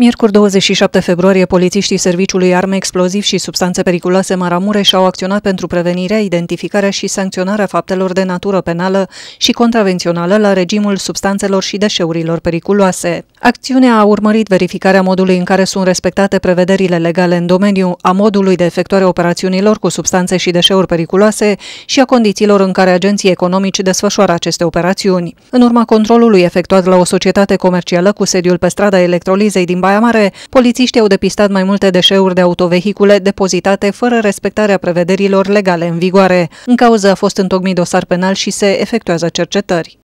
Miercuri 27 februarie, polițiștii Serviciului Arme Exploziv și Substanțe Periculoase Maramureș au acționat pentru prevenirea, identificarea și sancționarea faptelor de natură penală și contravențională la regimul substanțelor și deșeurilor periculoase. Acțiunea a urmărit verificarea modului în care sunt respectate prevederile legale în domeniu, a modului de efectuare operațiunilor cu substanțe și deșeuri periculoase și a condițiilor în care agenții economici desfășoară aceste operațiuni. În urma controlului efectuat la o societate comercială cu sediul pe strada Electrolizei din Baia Mare. Polițiștii au depistat mai multe deșeuri de autovehicule depozitate fără respectarea prevederilor legale în vigoare. În cauză a fost întocmit dosar penal și se efectuează cercetări.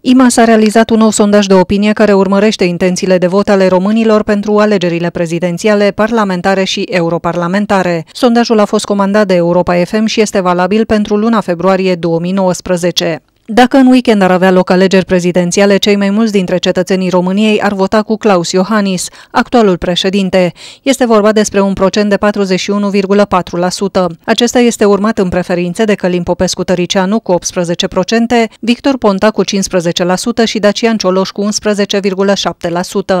IMA s-a realizat un nou sondaj de opinie care urmărește intențiile de vot ale românilor pentru alegerile prezidențiale, parlamentare și europarlamentare. Sondajul a fost comandat de Europa FM și este valabil pentru luna februarie 2019. Dacă în weekend ar avea loc alegeri prezidențiale, cei mai mulți dintre cetățenii României ar vota cu Claus Iohannis, actualul președinte. Este vorba despre un procent de 41,4%. Acesta este urmat în preferințe de Călim Popescu Tăricianu cu 18%, Victor Ponta cu 15% și Dacian Cioloș cu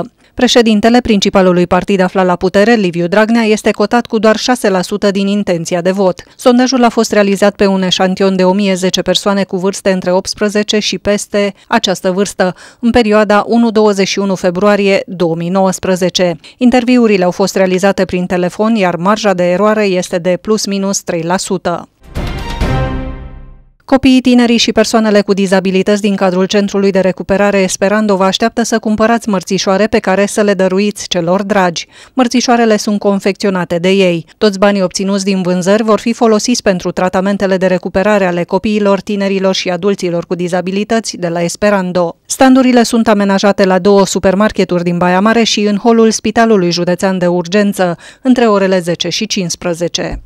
11,7%. Președintele principalului partid aflat la putere, Liviu Dragnea, este cotat cu doar 6% din intenția de vot. Sondajul a fost realizat pe un eșantion de 1010 persoane cu vârste între 18 și peste această vârstă, în perioada 1-21 februarie 2019. Interviurile au fost realizate prin telefon, iar marja de eroare este de plus minus 3%. Copiii tinerii și persoanele cu dizabilități din cadrul Centrului de Recuperare Esperando vă așteaptă să cumpărați mărțișoare pe care să le dăruiți celor dragi. Mărțișoarele sunt confecționate de ei. Toți banii obținuți din vânzări vor fi folosiți pentru tratamentele de recuperare ale copiilor, tinerilor și adulților cu dizabilități de la Esperando. Standurile sunt amenajate la două supermarketuri din Baia Mare și în holul Spitalului Județean de Urgență, între orele 10 și 15.